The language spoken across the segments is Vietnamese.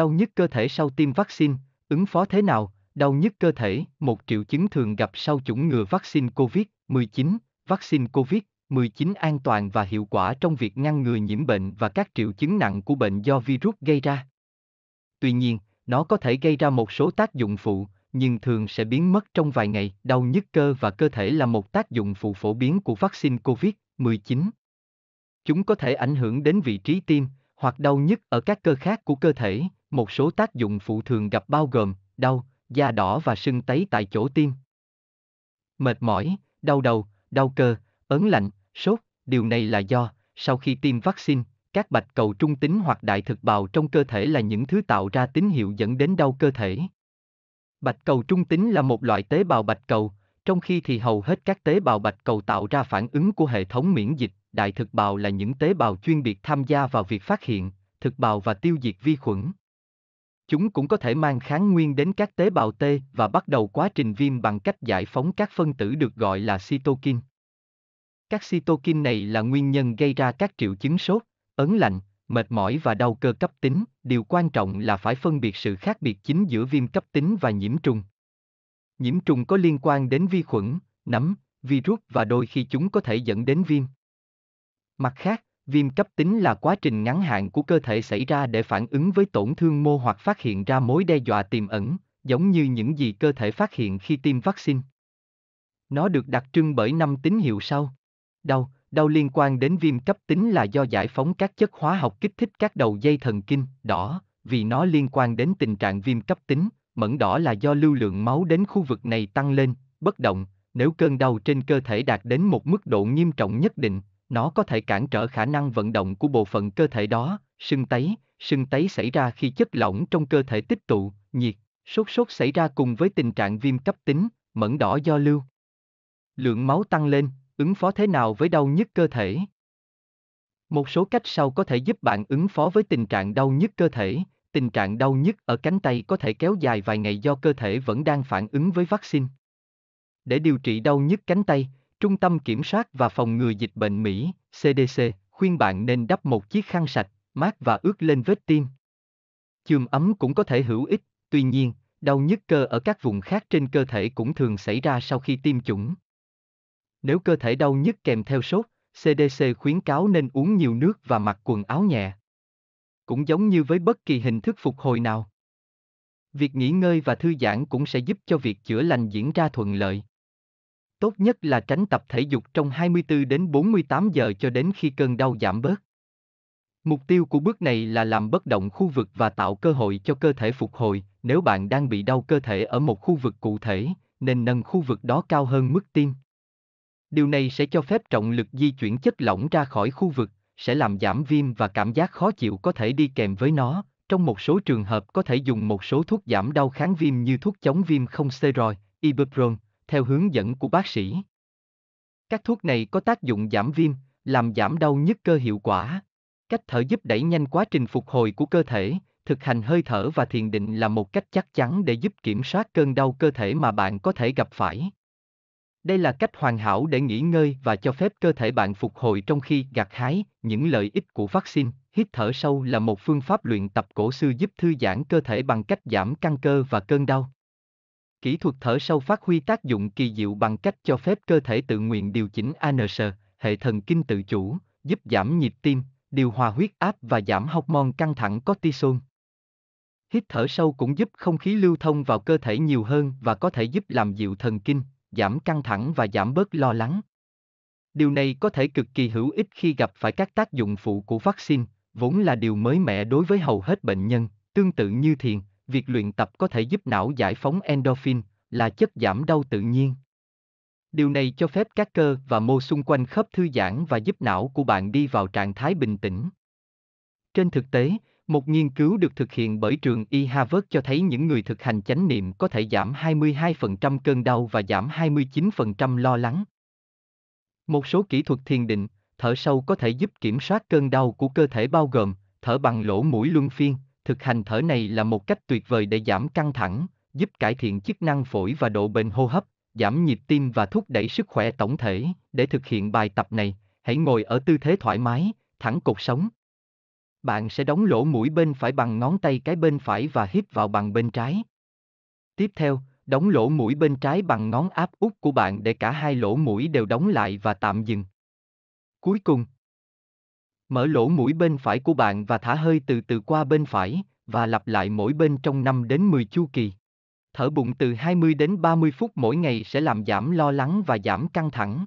Đau nhức cơ thể sau tiêm vaccine, ứng phó thế nào? Đau nhức cơ thể, một triệu chứng thường gặp sau chủng ngừa vaccine COVID-19, vaccine COVID-19 an toàn và hiệu quả trong việc ngăn ngừa nhiễm bệnh và các triệu chứng nặng của bệnh do virus gây ra. Tuy nhiên, nó có thể gây ra một số tác dụng phụ, nhưng thường sẽ biến mất trong vài ngày. Đau nhức cơ và cơ thể là một tác dụng phụ phổ biến của vaccine COVID-19. Chúng có thể ảnh hưởng đến vị trí tim hoặc đau nhức ở các cơ khác của cơ thể, một số tác dụng phụ thường gặp bao gồm đau, da đỏ và sưng tấy tại chỗ tiêm, Mệt mỏi, đau đầu, đau cơ, ớn lạnh, sốt, điều này là do, sau khi tiêm vaccine, các bạch cầu trung tính hoặc đại thực bào trong cơ thể là những thứ tạo ra tín hiệu dẫn đến đau cơ thể. Bạch cầu trung tính là một loại tế bào bạch cầu, trong khi thì hầu hết các tế bào bạch cầu tạo ra phản ứng của hệ thống miễn dịch, đại thực bào là những tế bào chuyên biệt tham gia vào việc phát hiện, thực bào và tiêu diệt vi khuẩn. Chúng cũng có thể mang kháng nguyên đến các tế bào T và bắt đầu quá trình viêm bằng cách giải phóng các phân tử được gọi là cytokin. Các cytokin này là nguyên nhân gây ra các triệu chứng sốt, ấn lạnh, mệt mỏi và đau cơ cấp tính, điều quan trọng là phải phân biệt sự khác biệt chính giữa viêm cấp tính và nhiễm trùng. Nhiễm trùng có liên quan đến vi khuẩn, nấm, virus và đôi khi chúng có thể dẫn đến viêm. Mặt khác, Viêm cấp tính là quá trình ngắn hạn của cơ thể xảy ra để phản ứng với tổn thương mô hoặc phát hiện ra mối đe dọa tiềm ẩn, giống như những gì cơ thể phát hiện khi tiêm vaccine. Nó được đặc trưng bởi năm tín hiệu sau. Đau, đau liên quan đến viêm cấp tính là do giải phóng các chất hóa học kích thích các đầu dây thần kinh, đỏ, vì nó liên quan đến tình trạng viêm cấp tính, mẫn đỏ là do lưu lượng máu đến khu vực này tăng lên, bất động, nếu cơn đau trên cơ thể đạt đến một mức độ nghiêm trọng nhất định, nó có thể cản trở khả năng vận động của bộ phận cơ thể đó, sưng tấy, sưng tấy xảy ra khi chất lỏng trong cơ thể tích tụ, nhiệt, sốt sốt xảy ra cùng với tình trạng viêm cấp tính, mẫn đỏ do lưu. Lượng máu tăng lên, ứng phó thế nào với đau nhức cơ thể? Một số cách sau có thể giúp bạn ứng phó với tình trạng đau nhức cơ thể. Tình trạng đau nhức ở cánh tay có thể kéo dài vài ngày do cơ thể vẫn đang phản ứng với vaccine. Để điều trị đau nhức cánh tay, Trung tâm Kiểm soát và Phòng ngừa Dịch bệnh Mỹ, CDC, khuyên bạn nên đắp một chiếc khăn sạch, mát và ướt lên vết tim. Chườm ấm cũng có thể hữu ích, tuy nhiên, đau nhức cơ ở các vùng khác trên cơ thể cũng thường xảy ra sau khi tiêm chủng. Nếu cơ thể đau nhức kèm theo sốt, CDC khuyến cáo nên uống nhiều nước và mặc quần áo nhẹ. Cũng giống như với bất kỳ hình thức phục hồi nào. Việc nghỉ ngơi và thư giãn cũng sẽ giúp cho việc chữa lành diễn ra thuận lợi tốt nhất là tránh tập thể dục trong 24 đến 48 giờ cho đến khi cơn đau giảm bớt. Mục tiêu của bước này là làm bất động khu vực và tạo cơ hội cho cơ thể phục hồi, nếu bạn đang bị đau cơ thể ở một khu vực cụ thể, nên nâng khu vực đó cao hơn mức tim. Điều này sẽ cho phép trọng lực di chuyển chất lỏng ra khỏi khu vực, sẽ làm giảm viêm và cảm giác khó chịu có thể đi kèm với nó. Trong một số trường hợp có thể dùng một số thuốc giảm đau kháng viêm như thuốc chống viêm không steroid, ibuprofen, theo hướng dẫn của bác sĩ. Các thuốc này có tác dụng giảm viêm, làm giảm đau nhức cơ hiệu quả. Cách thở giúp đẩy nhanh quá trình phục hồi của cơ thể, thực hành hơi thở và thiền định là một cách chắc chắn để giúp kiểm soát cơn đau cơ thể mà bạn có thể gặp phải. Đây là cách hoàn hảo để nghỉ ngơi và cho phép cơ thể bạn phục hồi trong khi gặt hái. Những lợi ích của vaccine, hít thở sâu là một phương pháp luyện tập cổ xưa giúp thư giãn cơ thể bằng cách giảm căng cơ và cơn đau. Kỹ thuật thở sâu phát huy tác dụng kỳ diệu bằng cách cho phép cơ thể tự nguyện điều chỉnh ANS, hệ thần kinh tự chủ, giúp giảm nhịp tim, điều hòa huyết áp và giảm hormone căng thẳng cortisol. Hít thở sâu cũng giúp không khí lưu thông vào cơ thể nhiều hơn và có thể giúp làm dịu thần kinh, giảm căng thẳng và giảm bớt lo lắng. Điều này có thể cực kỳ hữu ích khi gặp phải các tác dụng phụ của vaccine, vốn là điều mới mẻ đối với hầu hết bệnh nhân, tương tự như thiền, Việc luyện tập có thể giúp não giải phóng endorphin, là chất giảm đau tự nhiên. Điều này cho phép các cơ và mô xung quanh khớp thư giãn và giúp não của bạn đi vào trạng thái bình tĩnh. Trên thực tế, một nghiên cứu được thực hiện bởi trường y Harvard cho thấy những người thực hành chánh niệm có thể giảm 22% cơn đau và giảm 29% lo lắng. Một số kỹ thuật thiền định, thở sâu có thể giúp kiểm soát cơn đau của cơ thể bao gồm thở bằng lỗ mũi luân phiên, Thực hành thở này là một cách tuyệt vời để giảm căng thẳng, giúp cải thiện chức năng phổi và độ bền hô hấp, giảm nhịp tim và thúc đẩy sức khỏe tổng thể. Để thực hiện bài tập này, hãy ngồi ở tư thế thoải mái, thẳng cột sống. Bạn sẽ đóng lỗ mũi bên phải bằng ngón tay cái bên phải và hít vào bằng bên trái. Tiếp theo, đóng lỗ mũi bên trái bằng ngón áp út của bạn để cả hai lỗ mũi đều đóng lại và tạm dừng. Cuối cùng, Mở lỗ mũi bên phải của bạn và thả hơi từ từ qua bên phải, và lặp lại mỗi bên trong 5 đến 10 chu kỳ. Thở bụng từ 20 đến 30 phút mỗi ngày sẽ làm giảm lo lắng và giảm căng thẳng.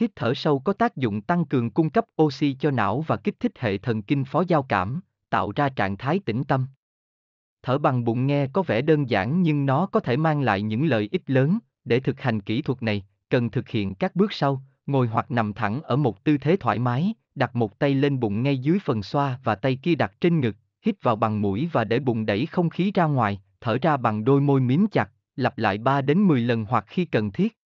Hít thở sâu có tác dụng tăng cường cung cấp oxy cho não và kích thích hệ thần kinh phó giao cảm, tạo ra trạng thái tĩnh tâm. Thở bằng bụng nghe có vẻ đơn giản nhưng nó có thể mang lại những lợi ích lớn, để thực hành kỹ thuật này, cần thực hiện các bước sau, ngồi hoặc nằm thẳng ở một tư thế thoải mái, đặt một tay lên bụng ngay dưới phần xoa và tay kia đặt trên ngực, hít vào bằng mũi và để bụng đẩy không khí ra ngoài, thở ra bằng đôi môi miếm chặt, lặp lại 3 đến 10 lần hoặc khi cần thiết.